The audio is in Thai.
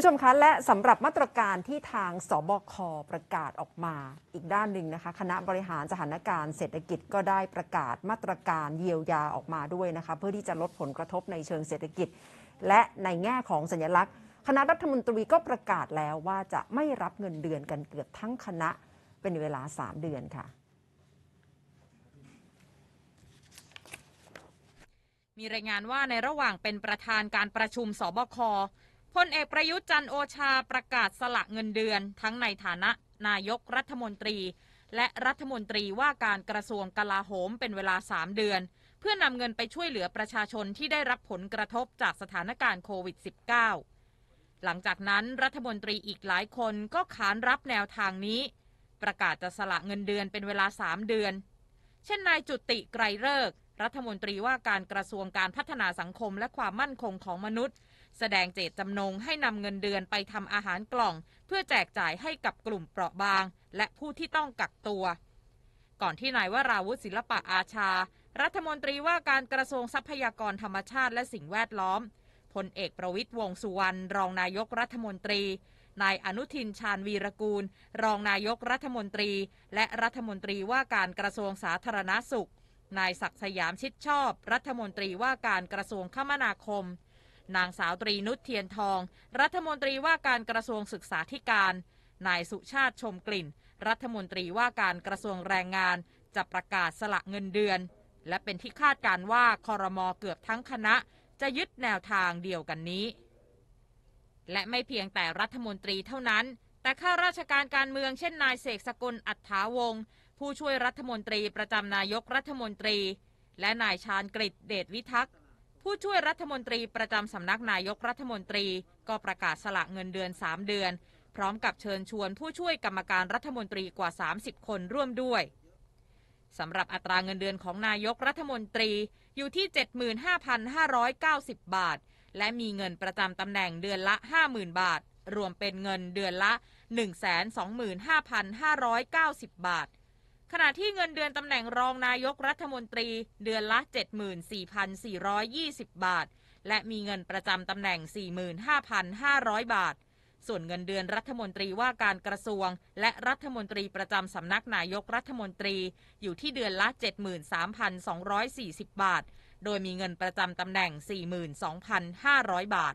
ผู้ชมคะและสำหรับมาตรการที่ทางสบคประกาศออกมาอีกด้านหนึ่งนะคะคณะบริหารสถานการณ์เศรษฐกิจก็ได้ประกาศมาตรการเยียวยาออกมาด้วยนะคะเพื่อที่จะลดผลกระทบในเชิงเศรษฐกิจ และในแง่ของสัญลักษณ์ คณะรัฐมนตรีก็ประกาศแล้วว่าจะไม่รับเงินเดือนกันเกือบทั้งคณะเป็นเวลา 3 เดือนค่ะ มีรายงานว่าในระหว่างเป็นประธานการประชุมสบคพลเอกประยุทธ์จันโอชาประกาศ สละเงินเดือน ทั้งในฐานะนายก รัฐมนตรี และรัฐมนตรีว่าการกระทรวงกลาโหมเป็นเวลา 3 เดือน เพื่อนำเงินไปช่วยเหลือประชาชนที่ได้รับผลกระทบจากสถานการณ์โควิด -19 หลังจากนั้นรัฐมนตรีอีกหลายคนก็ขานรับแนวทางนี้ ประกาศจะสละเงินเดือนเป็นเวลา3เดือน เช่นนายจุติไกรเลิกรัฐมนตรีว่าการกระทรวงการพัฒนาสังคมและความมั่นคงของมนุษย์ แสดงเจตจำนงให้นำเงินเดือนไปทำอาหารกล่อง เพื่อแจกจ่ายให้กับกลุ่มเปราะบาง และผู้ที่ต้องกักตัว ก่อนที่นายวราวุฒิศิลปะอาชา รัฐมนตรีว่าการกระทรวงทรัพยากรธรรมชาติและสิ่งแวดล้อมพลเอกประวิทย์วงสุวรรณรองนายกรัฐมนตรี นายอนุทินชาญวีรกูล รองนายกรัฐมนตรี และรัฐมนตรีว่าการกระทรวงสาธารณาสุขนายศักสยามชิดชอบ รัฐมนตรีว่าการกระทรวงคมนาคม นางสาวตรีนุชเทียนทอง รัฐมนตรีว่าการกระทรวงศึกษาธิการ นายสุชาติชมกลิ่น รัฐมนตรีว่าการกระทรวงแรงงาน จะประกาศสละเงินเดือน และเป็นที่คาดการว่าคอรมอเกือบทั้งคณะจะยึดแนวทางเดียวกันนี้ และไม่เพียงแต่รัฐมนตรีเท่านั้น แต่ข้าราชการการเมืองเช่นนายเสกสกลอัฐาวงศ์ผู้ช่วยรัฐมนตรีประจำนายกรัฐมนตรี และนายชาญกฤษเดชวิทักษ์ผู้ช่วยรัฐมนตรีประจำสำนักนายกรัฐมนตรี ก็ประกาศสละเงินเดือน 3 เดือน พร้อมกับเชิญชวน ผู้ช่วยกรรมการรัฐมนตรีกว่า 30 คนร่วมด้วยสำหรับอัตราเงินเดือนของนายกรัฐมนตรีอยู่ที่ 75,590 บาท และมีเงินประจำตำแหน่งเดือนละ 50,000 บาท รวมเป็นเงินเดือนละ125,590บาทขณะที่เงินเดือนตำแหน่งรองนายกรัฐมนตรีเดือนละ 74,420 บาท และมีเงินประจำตำแหน่ง45,500บาท ส่วนเงินเดือนรัฐมนตรีว่าการกระทรวง และรัฐมนตรีประจำสำนักนายกรัฐมนตรีอยู่ที่เดือนละ 73,240 บาท โดยมีเงินประจำตำแหน่ง 42,500 บาท